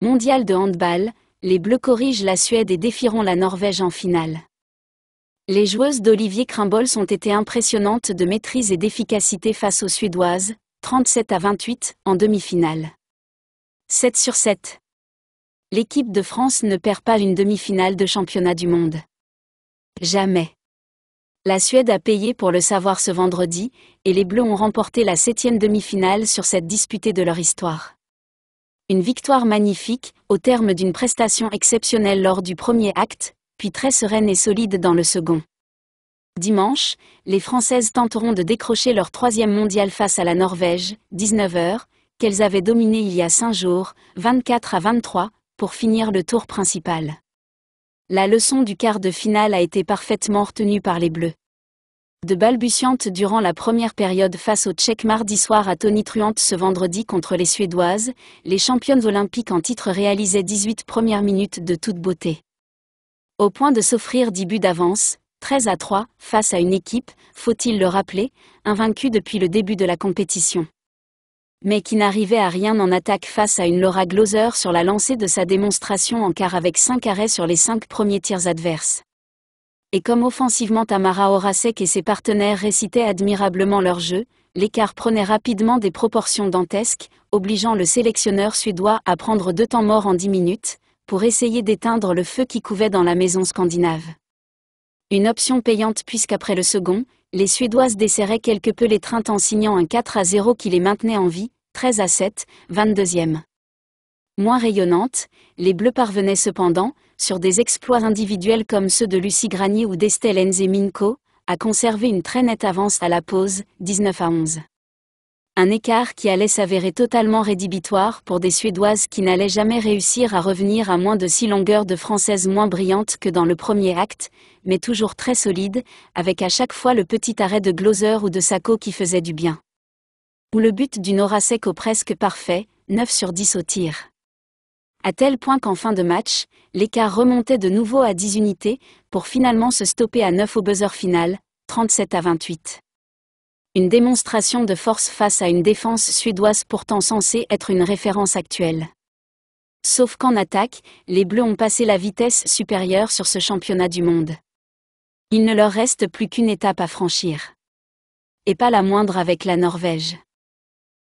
Mondial de handball, les Bleus corrigent la Suède et défieront la Norvège en finale. Les joueuses d'Olivier Crimbol ont été impressionnantes de maîtrise et d'efficacité face aux Suédoises, 37 à 28, en demi-finale. 7 sur 7. L'équipe de France ne perd pas une demi-finale de championnat du monde. Jamais. La Suède a payé pour le savoir ce vendredi, et les Bleus ont remporté la septième demi-finale sur cette disputée de leur histoire une victoire magnifique, au terme d'une prestation exceptionnelle lors du premier acte, puis très sereine et solide dans le second. Dimanche, les Françaises tenteront de décrocher leur troisième mondial face à la Norvège, 19h, qu'elles avaient dominé il y a cinq jours, 24 à 23, pour finir le tour principal. La leçon du quart de finale a été parfaitement retenue par les Bleus de balbutiante durant la première période face aux Tchèques mardi soir à Tony Truante ce vendredi contre les Suédoises, les championnes olympiques en titre réalisaient 18 premières minutes de toute beauté. Au point de s'offrir 10 buts d'avance, 13 à 3, face à une équipe, faut-il le rappeler, invaincue depuis le début de la compétition. Mais qui n'arrivait à rien en attaque face à une Laura Gloser sur la lancée de sa démonstration en quart avec 5 arrêts sur les 5 premiers tirs adverses et comme offensivement Tamara Horacek et ses partenaires récitaient admirablement leur jeu, l'écart prenait rapidement des proportions dantesques, obligeant le sélectionneur suédois à prendre deux temps morts en dix minutes, pour essayer d'éteindre le feu qui couvait dans la maison scandinave. Une option payante puisqu'après le second, les Suédoises desserraient quelque peu les l'étreinte en signant un 4 à 0 qui les maintenait en vie, 13 à 7, 22e. Moins rayonnantes, les Bleus parvenaient cependant, sur des exploits individuels comme ceux de Lucie Granier ou d'Estelle Enzeminko, à conserver une très nette avance à la pause, 19 à 11. Un écart qui allait s'avérer totalement rédhibitoire pour des Suédoises qui n'allaient jamais réussir à revenir à moins de six longueurs de Françaises moins brillantes que dans le premier acte, mais toujours très solides, avec à chaque fois le petit arrêt de Gloser ou de Sacco qui faisait du bien. Ou le but d'une aura sec presque parfait, 9 sur 10 au tir à tel point qu'en fin de match, l'écart remontait de nouveau à 10 unités, pour finalement se stopper à 9 au buzzer final, 37 à 28. Une démonstration de force face à une défense suédoise pourtant censée être une référence actuelle. Sauf qu'en attaque, les Bleus ont passé la vitesse supérieure sur ce championnat du monde. Il ne leur reste plus qu'une étape à franchir. Et pas la moindre avec la Norvège.